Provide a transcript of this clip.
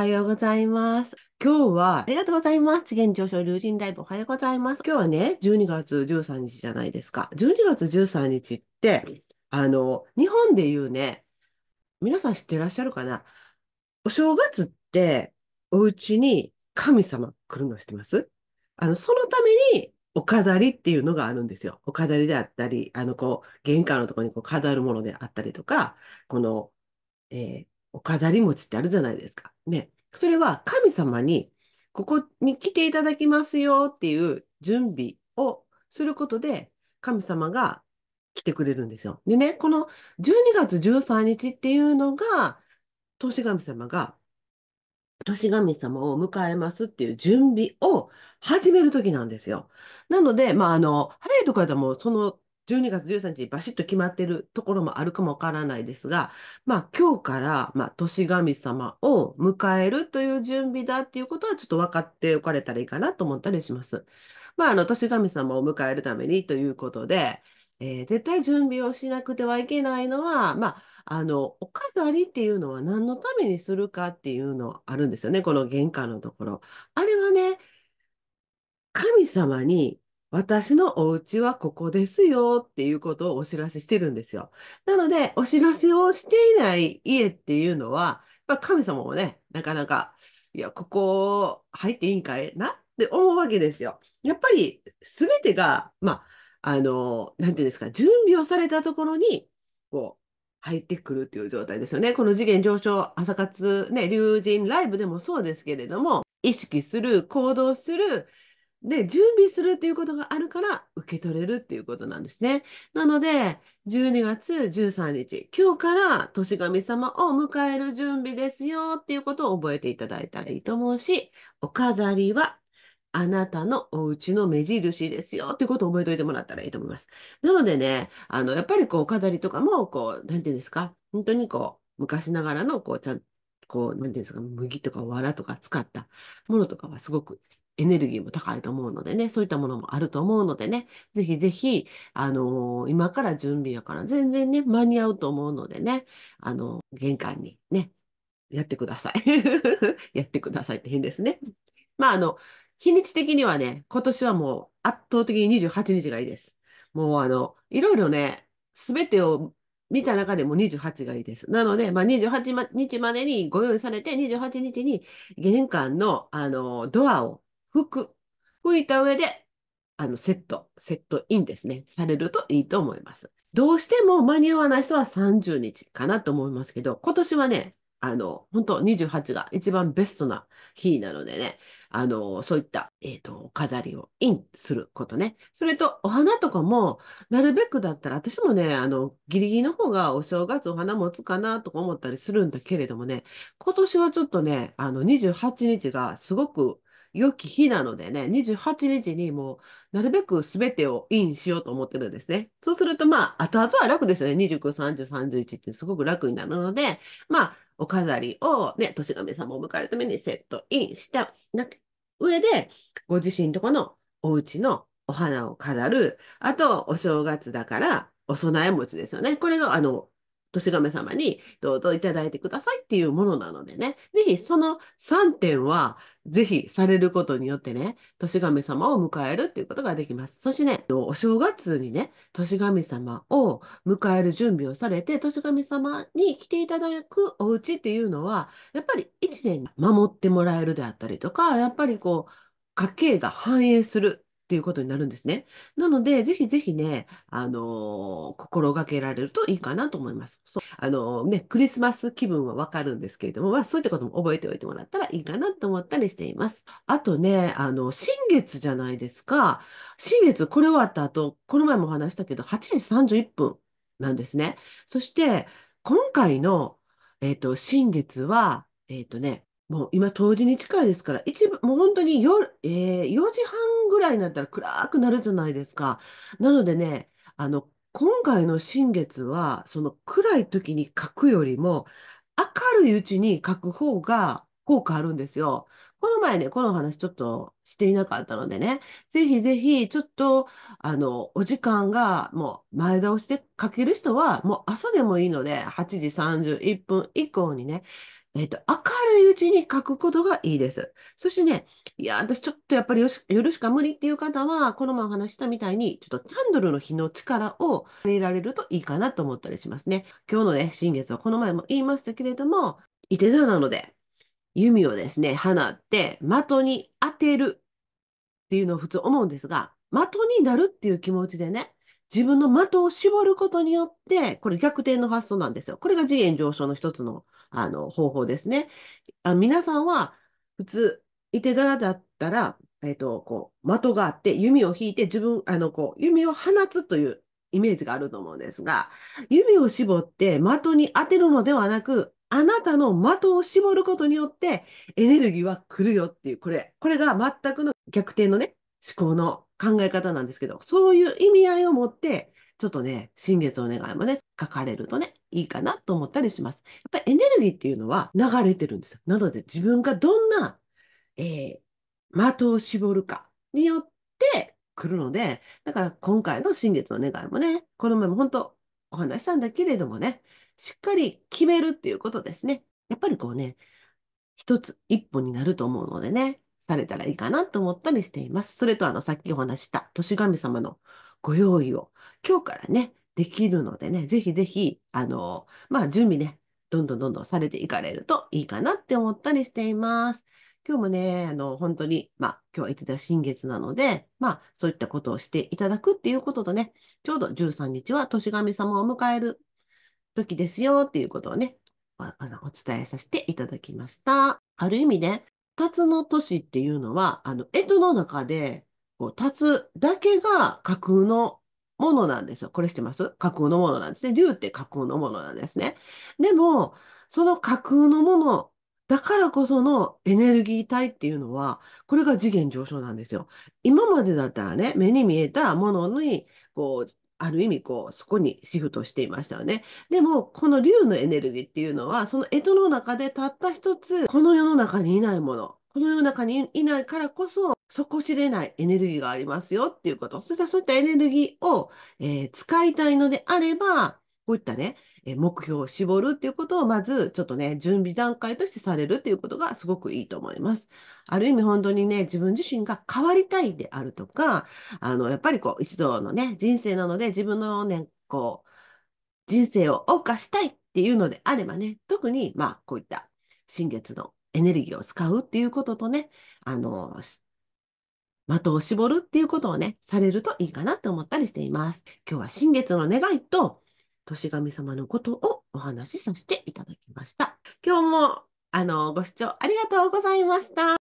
はようございます。今日は、ありがとうございます。次元上昇流人ライブおはようございます。今日はね、12月13日じゃないですか。12月13日って、あの、日本で言うね、皆さん知ってらっしゃるかなお正月って、お家に神様来るの知ってますあの、そのために、お飾りっていうのがあるんですよ。お飾りであったり、あの、こう、玄関のところにこう飾るものであったりとか、この、えー、お飾り餅ってあるじゃないですか。ね。それは神様に、ここに来ていただきますよっていう準備をすることで、神様が来てくれるんですよ。でね、この12月13日っていうのが、年神様が、年神様を迎えますっていう準備を始める時なんですよ。なので、まあ、あの、早いとかでも、その12月13日バシッと決まってるところもあるかもわからないですが、まあ今日から、まあ年神様を迎えるという準備だっていうことはちょっと分かっておかれたらいいかなと思ったりします。まああの年神様を迎えるためにということで、えー、絶対準備をしなくてはいけないのは、まあ、あの、お飾りっていうのは何のためにするかっていうのあるんですよね。この玄関のところ。あれはね、神様に私のお家はここですよっていうことをお知らせしてるんですよ。なので、お知らせをしていない家っていうのは、まあ、神様もね、なかなか、いや、ここ入っていいんかいなって思うわけですよ。やっぱりすべてが、まあ、あの、なんていうんですか、準備をされたところに、こう、入ってくるっていう状態ですよね。この次元上昇朝活、ね、竜神ライブでもそうですけれども、意識する、行動する、で、準備するっていうことがあるから受け取れるっていうことなんですね。なので、12月13日、今日から年神様を迎える準備ですよっていうことを覚えていただいたらいいと思うし、お飾りはあなたのお家の目印ですよっていうことを覚えておいてもらったらいいと思います。なのでね、あの、やっぱりこう、飾りとかも、こう、なんていうんですか、本当にこう、昔ながらの、こう、ちゃんこう、なんていうんですか、麦とか藁とか使ったものとかはすごくエネルギーも高いと思うのでね、そういったものもあると思うのでね、ぜひぜひ、あのー、今から準備やから全然ね、間に合うと思うのでね、あのー、玄関にね、やってください。やってくださいって変ですね。まあ、あの、日にち的にはね、今年はもう圧倒的に28日がいいです。もうあの、いろいろね、すべてを見た中でも28がいいです。なので、まあ、28日までにご用意されて、28日に玄関の、あの、ドアを吹く。吹いた上で、あの、セット、セットインですね。されるといいと思います。どうしても間に合わない人は30日かなと思いますけど、今年はね、あの、本当28が一番ベストな日なのでね、あの、そういった、えっ、ー、と、飾りをインすることね。それと、お花とかも、なるべくだったら、私もね、あの、ギリギリの方がお正月お花持つかなとか思ったりするんだけれどもね、今年はちょっとね、あの、28日がすごく良き日なのでね、28日にもう、なるべく全てをインしようと思ってるんですね。そうすると、まあ、後々は楽ですよね。29、30、31ってすごく楽になるので、まあ、お飾りをね、年神様を迎えるためにセットインした上で、ご自身とこのお家のお花を飾る。あと、お正月だから、お供え餅ですよね。これの、あの、年神様にどうぞいただいてくださいっていうものなのでね、ぜひその3点は、ぜひされることによってね、年神様を迎えるっていうことができます。そしてね、お正月にね、年神様を迎える準備をされて、年神様に来ていただくお家っていうのは、やっぱり1年守ってもらえるであったりとか、やっぱりこう、家計が繁栄するっていうことになるんですね。なので、ぜひぜひね、あのー、心がけられるといいかなと思います。そう、あのー、ね、クリスマス気分はわかるんですけれども、まあ、そういったことも覚えておいてもらったらいいかなと思ったりしています。あとね、あの、新月じゃないですか。新月、これ終わった後、この前もお話したけど、8時31分なんですね。そして、今回の、えっ、ー、と、新月は、えっ、とね、もう今、冬至に近いですから、一部、もう本当に夜、えー、4時半ぐらいになったら暗くなるじゃないですか。なのでね、あの、今回の新月は、その暗い時に書くよりも、明るいうちに書く方が効果あるんですよ。この前ね、この話ちょっとしていなかったのでね、ぜひぜひ、ちょっと、あの、お時間がもう前倒して書ける人は、もう朝でもいいので、8時31分以降にね、えっ、と、明るいうちに書くことがいいです。そしてね、いや、私ちょっとやっぱりよし、夜しか無理っていう方は、この前お話したみたいに、ちょっとキャンドルの火の力を入れられるといいかなと思ったりしますね。今日のね、新月はこの前も言いましたけれども、いて座なので、弓をですね、放って、的に当てるっていうのを普通思うんですが、的になるっていう気持ちでね、自分の的を絞ることによって、これ逆転の発想なんですよ。これが次元上昇の一つのあの、方法ですね。あ皆さんは、普通、いてだだったら、えっ、ー、と、こう、的があって、弓を引いて、自分、あの、こう、弓を放つというイメージがあると思うんですが、弓を絞って的に当てるのではなく、あなたの的を絞ることによってエネルギーは来るよっていう、これ、これが全くの逆転のね、思考の考え方なんですけど、そういう意味合いを持って、ちょっとね、新月お願いもね、書かれるとね、いいかなと思ったりします。やっぱりエネルギーっていうのは流れてるんですよ。なので自分がどんな、えー、的を絞るかによって来るので、だから今回の新月の願いもね、この前も本当お話したんだけれどもね、しっかり決めるっていうことですね。やっぱりこうね、一つ一歩になると思うのでね、されたらいいかなと思ったりしています。それとあの、さっきお話した、年神様のご用意を今日からね、できるのでね、ぜひぜひ、あの、まあ、準備ね、どんどんどんどんされていかれるといいかなって思ったりしています。今日もね、あの、本当に、まあ、今日言ってた新月なので、まあ、そういったことをしていただくっていうこととね、ちょうど13日は年神様を迎える時ですよっていうことをね、お伝えさせていただきました。ある意味ね、二つの年っていうのは、あの、江戸の中でこう立つだけが架空のものなんですよ。これ知ってます架空のものなんですね。竜って架空のものなんですね。でも、その架空のものだからこそのエネルギー体っていうのは、これが次元上昇なんですよ。今までだったらね、目に見えたものに、こう、ある意味、こう、そこにシフトしていましたよね。でも、この竜のエネルギーっていうのは、その江戸の中でたった一つ、この世の中にいないもの。この世の中にいないからこそ、底知れないエネルギーがありますよっていうこと。そしたらそういったエネルギーを、えー、使いたいのであれば、こういったね、目標を絞るっていうことを、まず、ちょっとね、準備段階としてされるっていうことがすごくいいと思います。ある意味、本当にね、自分自身が変わりたいであるとか、あの、やっぱりこう、一度のね、人生なので、自分のね、こう、人生を謳歌したいっていうのであればね、特に、まあ、こういった新月のエネルギーを使うっていうこととね、あの、的を絞るっていうことをね、されるといいかなって思ったりしています。今日は新月の願いと、年神様のことをお話しさせていただきました。今日も、あの、ご視聴ありがとうございました。